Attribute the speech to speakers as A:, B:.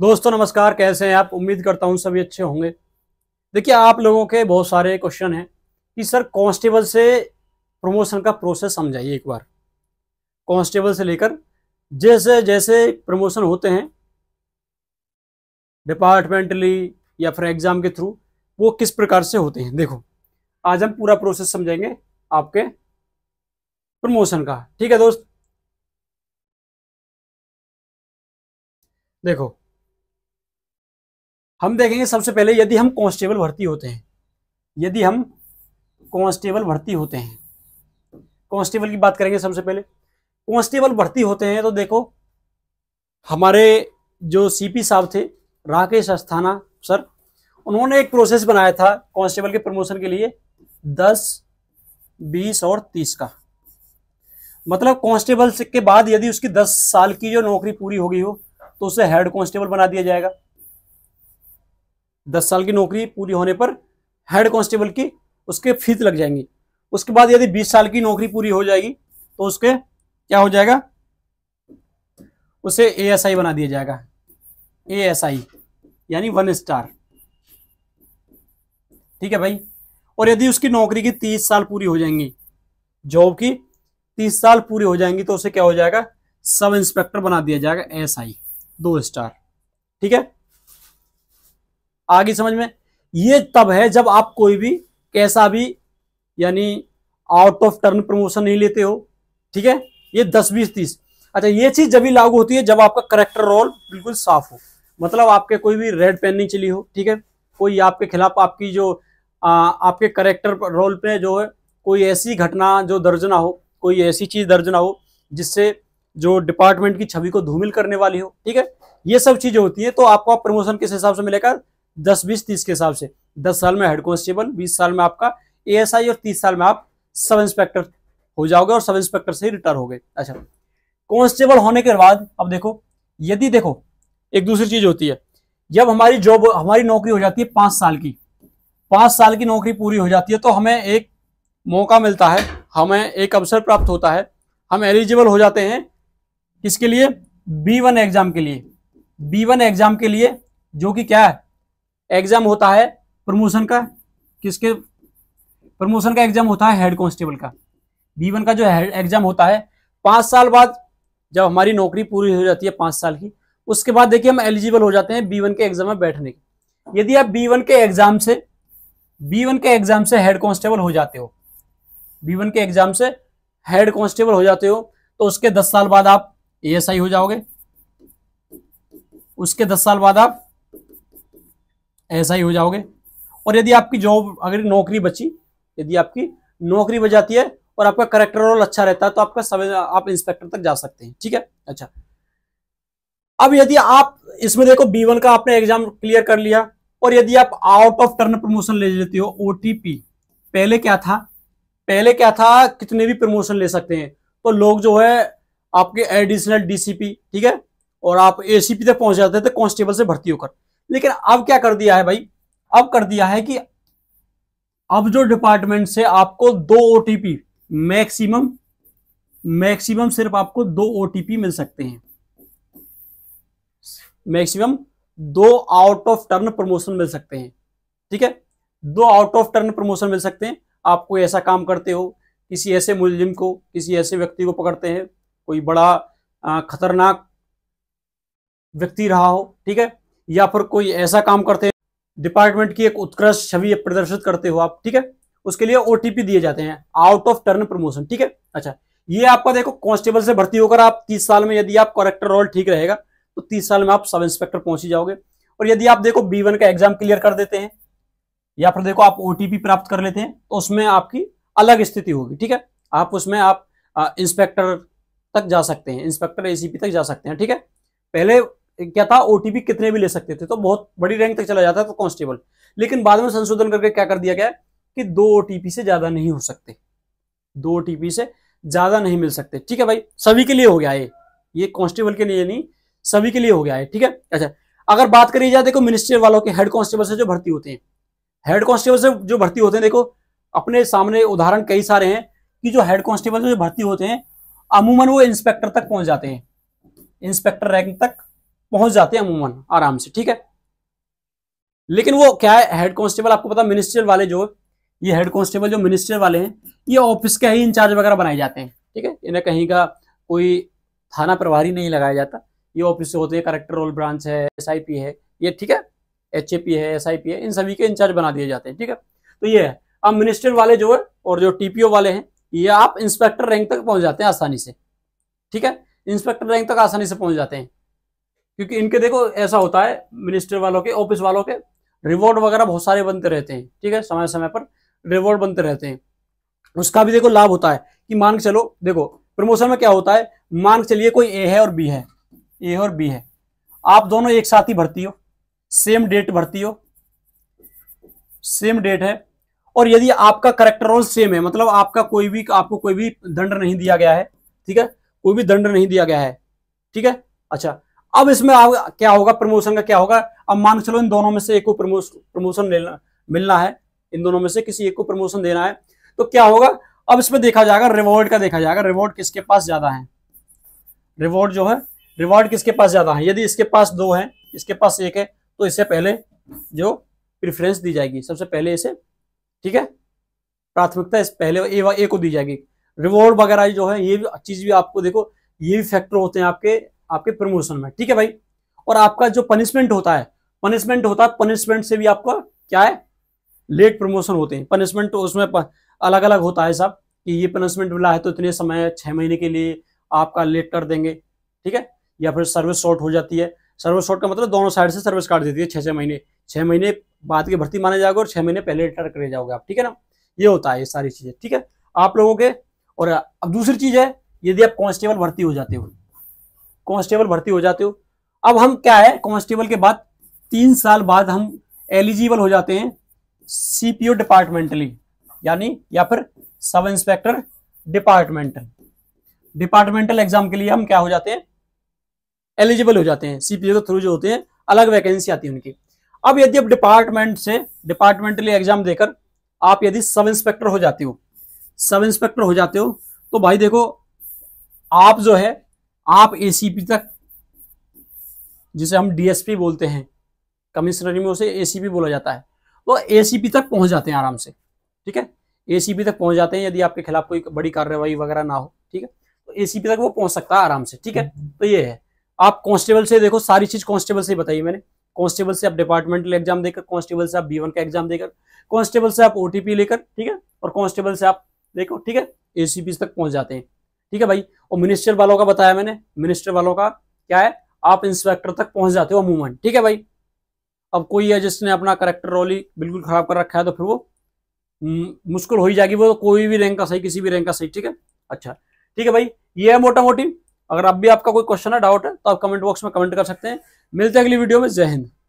A: दोस्तों नमस्कार कैसे हैं आप उम्मीद करता हूं सभी अच्छे होंगे देखिए आप लोगों के बहुत सारे क्वेश्चन हैं कि सर कांस्टेबल से प्रमोशन का प्रोसेस समझाइए एक बार कांस्टेबल से लेकर जैसे जैसे प्रमोशन होते हैं डिपार्टमेंटली या फिर एग्जाम के थ्रू वो किस प्रकार से होते हैं देखो आज हम पूरा प्रोसेस समझेंगे आपके प्रमोशन का ठीक है दोस्त देखो हम देखेंगे सबसे पहले यदि हम कांस्टेबल भर्ती होते हैं यदि हम कांस्टेबल भर्ती होते हैं कांस्टेबल की बात करेंगे सबसे पहले कांस्टेबल भर्ती होते हैं तो देखो हमारे जो सीपी साहब थे राकेश अस्थाना सर उन्होंने एक प्रोसेस बनाया था कांस्टेबल के प्रमोशन के लिए दस बीस और तीस का मतलब कांस्टेबल के बाद यदि उसकी दस साल की जो नौकरी पूरी हो गई हो तो उसे हेड कांस्टेबल बना दिया जाएगा दस साल की नौकरी पूरी होने पर हेड कांस्टेबल की उसके फीस लग जाएंगी उसके बाद यदि बीस साल की नौकरी पूरी हो जाएगी तो उसके क्या हो जाएगा उसे आई बना दिया जाएगा आई यानी वन स्टार ठीक है भाई और यदि उसकी नौकरी की तीस साल पूरी हो जाएंगी जॉब की तीस साल पूरी हो जाएंगी तो उसे क्या हो जाएगा सब इंस्पेक्टर बना दिया जाएगा एस आई दो स्टार ठीक है आगे समझ में ये तब है जब आप कोई भी कैसा भी यानी आउट ऑफ टर्न प्रमोशन नहीं लेते हो ठीक है ये दस बीस तीस अच्छा ये चीज जब भी लागू होती है जब आपका करेक्टर रोल बिल्कुल साफ हो मतलब आपके कोई भी रेड पेन नहीं चली हो ठीक है कोई आपके खिलाफ आपकी जो आ, आपके करेक्टर रोल पे जो है कोई ऐसी घटना जो दर्ज ना हो कोई ऐसी चीज दर्ज ना हो जिससे जो डिपार्टमेंट की छवि को धूमिल करने वाली हो ठीक है ये सब चीजें होती है तो आपको आप प्रमोशन किस हिसाब से मिलेगा दस बीस तीस के हिसाब से दस साल में हेड कॉन्स्टेबल बीस साल में आपका ए और तीस साल में आप सब इंस्पेक्टर हो जाओगे और सब इंस्पेक्टर से ही रिटायर हो गए अच्छा कॉन्स्टेबल होने के बाद अब देखो यदि देखो एक दूसरी चीज होती है जब हमारी जॉब हमारी नौकरी हो जाती है पांच साल की पांच साल की नौकरी पूरी हो जाती है तो हमें एक मौका मिलता है हमें एक अवसर प्राप्त होता है हम एलिजिबल हो जाते हैं किसके लिए बी वन एग्जाम के लिए बी वन एग्जाम के लिए जो कि क्या है एग्जाम होता है प्रमोशन का किसके प्रमोशन का एग्जाम होता है हेड कांस्टेबल का बी वन का जो एग्जाम होता है पांच साल बाद जब हमारी नौकरी पूरी हो जाती है पांच साल की उसके बाद देखिए हम एलिजिबल हो जाते हैं बी वन के एग्जाम में बैठने के यदि आप बी वन के एग्जाम से बी वन के एग्जाम से हेड कांस्टेबल हो जाते हो बी वन के एग्जाम से हेड कांस्टेबल हो जाते हो तो उसके दस साल बाद आप आई हो जाओगे उसके दस साल बाद आप ऐसा ही हो जाओगे और यदि आपकी जॉब अगर नौकरी बची यदि आपकी नौकरी बच जाती है और आपका करेक्टर रोल अच्छा रहता है तो आपका सब आप इंस्पेक्टर तक जा सकते हैं ठीक है अच्छा अब यदि आप इसमें देखो बी वन का आपने एग्जाम क्लियर कर लिया और यदि आप आउट ऑफ टर्न प्रमोशन ले लेते हो ओ पहले क्या था पहले क्या था कितने भी प्रमोशन ले सकते हैं तो लोग जो है आपके एडिशनल डीसीपी ठीक है और आप एसीपी तक पहुंच जाते थे कांस्टेबल से भर्ती होकर लेकिन अब क्या कर दिया है भाई अब कर दिया है कि अब जो डिपार्टमेंट से आपको दो ओटीपी मैक्सिमम मैक्सिमम सिर्फ आपको दो ओटीपी मिल सकते हैं मैक्सिमम दो आउट ऑफ टर्न प्रमोशन मिल सकते हैं ठीक है दो आउट ऑफ टर्न प्रमोशन मिल सकते हैं आप कोई ऐसा काम करते हो किसी ऐसे मुलजिम को किसी ऐसे व्यक्ति को पकड़ते हैं कोई बड़ा खतरनाक व्यक्ति रहा हो ठीक है या फिर कोई ऐसा काम करते हैं डिपार्टमेंट की एक उत्कृष्ट छवि प्रदर्शित करते हो आप ठीक है उसके लिए ओटीपी दिए जाते हैं आउट ऑफ टर्न प्रमोशन ठीक है अच्छा ये आपका देखो कांस्टेबल से भर्ती होकर आप तीस साल में यदि आप करेक्टर रोल ठीक रहेगा तो तीस साल में आप सब इंस्पेक्टर पहुंच ही जाओगे और यदि आप देखो बी वन का एग्जाम क्लियर कर देते हैं या फिर देखो आप ओटीपी प्राप्त कर लेते हैं तो उसमें आपकी अलग स्थिति होगी ठीक है आप उसमें आप इंस्पेक्टर तक जा सकते हैं इंस्पेक्टर एसीपी तक जा सकते हैं ठीक है पहले क्या था ओटीपी कितने भी ले सकते थे तो बहुत बड़ी रैंक तक चला जाता था तो कांस्टेबल लेकिन बाद में संशोधन करके क्या कर दिया गया कि दो ओटीपी से ज्यादा नहीं हो सकते दो ओटीपी से ज्यादा नहीं मिल सकते ठीक है भाई सभी के लिए हो गया ये ये कांस्टेबल के लिए नहीं सभी के लिए हो गया है ठीक है अच्छा अगर बात करी जाए देखो मिनिस्ट्री वालों के हेड कांस्टेबल से जो भर्ती होते हैं हेड कांस्टेबल से जो भर्ती होते हैं देखो अपने सामने उदाहरण कई सारे हैं कि जो हेड कांस्टेबल से जो भर्ती होते हैं अमूमन वो इंस्पेक्टर तक पहुंच जाते हैं इंस्पेक्टर रैंक तक पहुंच जाते हैं अमूमन आराम से ठीक है लेकिन वो क्या है हेड कांस्टेबल आपको पता मिनिस्ट्रियल वाले जो ये हेड कांस्टेबल जो मिनिस्टर वाले हैं ये ऑफिस के ही इंचार्ज वगैरह बनाए जाते हैं ठीक है इन्हें कहीं का कोई थाना प्रभारी नहीं लगाया जाता ये ऑफिस से होते हैं करेक्टर रोल ब्रांच है एस है ये ठीक है एच है एस है इन सभी के इंचार्ज बना दिए जाते हैं ठीक है तो ये है अब मिनिस्टर वाले जो है और जो टीपीओ वाले हैं ये आप इंस्पेक्टर रैंक तक पहुंच जाते हैं आसानी से ठीक है इंस्पेक्टर रैंक तक आसानी से पहुंच जाते हैं क्योंकि इनके देखो ऐसा होता है मिनिस्टर वालों के ऑफिस वालों के रिवॉर्ड वगैरह बहुत सारे बनते रहते हैं ठीक है समय समय पर रिवॉर्ड बनते रहते हैं उसका भी देखो लाभ होता है कि मान के चलो देखो प्रमोशन में क्या होता है मान के चलिए कोई ए है और बी है ए और बी है आप दोनों एक साथ ही भर्ती हो सेम डेट भर्ती हो सेम डेट है और यदि आपका करेक्टर रोल सेम है मतलब आपका कोई भी आपको कोई भी दंड नहीं दिया गया है ठीक है कोई भी दंड नहीं दिया गया है ठीक है अच्छा अब इसमें क्या होगा प्रमोशन का क्या होगा अब मान चलो इन दोनों में से एक को प्रमोशन लेना मिलना है इन दोनों में से किसी एक को प्रमोशन देना है तो क्या होगा अब इसमें देखा जाएगा रिवॉर्ड का देखा जाएगा रिवॉर्ड किसके पास ज्यादा है रिवॉर्ड जो है रिवॉर्ड किसके पास ज्यादा है यदि इसके पास दो है इसके पास एक है तो इससे पहले जो प्रिफरेंस दी जाएगी सबसे पहले इसे ठीक है प्राथमिकता इस पहले ए व ए को दी जाएगी रिवॉर्ड वगैरह जो है ये चीज भी आपको देखो ये भी फैक्टर होते हैं आपके आपके प्रमोशन में ठीक है भाई और आपका जो पनिशमेंट होता है पनिशमेंट होता है पनिशमेंट से भी आपका क्या है लेट प्रमोशन होते हैं पनिशमेंट तो उसमें अलग अलग होता है साहब कि ये पनिशमेंट मिला है तो इतने समय छह महीने के लिए आपका लेट कर देंगे ठीक है या फिर सर्विस शॉर्ट हो जाती है सर्विस शॉर्ट का मतलब दोनों साइड से सर्विस काट देती है छह छह महीने छह महीने बाद के भर्ती माने जाओगे और छह महीने पहले रिटायर करे जाओगे आप ठीक है ना ये होता है ये सारी चीज़ें ठीक है आप लोगों के और अब दूसरी चीज़ है यदि आप कॉन्स्टेबल भर्ती हो जाते हो कांस्टेबल भर्ती हो जाते हो अब हम क्या है कांस्टेबल के बाद तीन साल बाद हम एलिजिबल हो जाते हैं सीपीओ डिपार्टमेंटली यानी या फिर sub inspector departmental departmental exam के लिए हम क्या हो जाते हैं एलिजिबल हो जाते हैं सीपीओ के थ्रू जो होते हैं अलग वैकेंसी आती है उनकी अब यदि आप डिपार्टमेंट से डिपार्टमेंटली एग्जाम देकर आप यदि सब इंस्पेक्टर हो जाते हो सब इंस्पेक्टर हो जाते हो तो भाई देखो आप जो है आप एसीपी तक जिसे हम डीएसपी बोलते हैं कमिश्नरी में उसे एसीपी बोला जाता है वो तो एसीपी तक पहुंच जाते हैं आराम से ठीक है एसीपी तक पहुंच जाते हैं यदि आपके खिलाफ कोई बड़ी कार्रवाई वगैरह ना हो ठीक है तो एसीपी तक वो पहुंच सकता है आराम से ठीक है तो ये है आप कांस्टेबल से देखो सारी चीज कांस्टेबल से बताइए मैंने कांस्टेबल से आप डिपार्टमेंटल एग्जाम देकर कांस्टेबल से आप बी का एग्जाम देकर कांस्टेबल से आप ओटीपी लेकर ठीक है और कांस्टेबल से आप देखो ठीक है एसीपी तक पहुंच जाते हैं ठीक है भाई और मिनिस्टर वालों का बताया मैंने मिनिस्टर वालों का क्या है आप इंस्पेक्टर तक पहुंच जाते हो अमूमन ठीक है भाई अब कोई है जिसने अपना करेक्टर रोल ही बिल्कुल खराब कर रखा है तो फिर वो हम्म, मुश्किल हो ही जाएगी वो तो कोई भी रैंक का सही किसी भी रैंक का सही ठीक है अच्छा ठीक है भाई ये है मोटा मोटी अगर अब भी आपका कोई क्वेश्चन है डाउट है तो आप कमेंट बॉक्स में कमेंट कर सकते हैं मिलते हैं अगली वीडियो में जय हिंद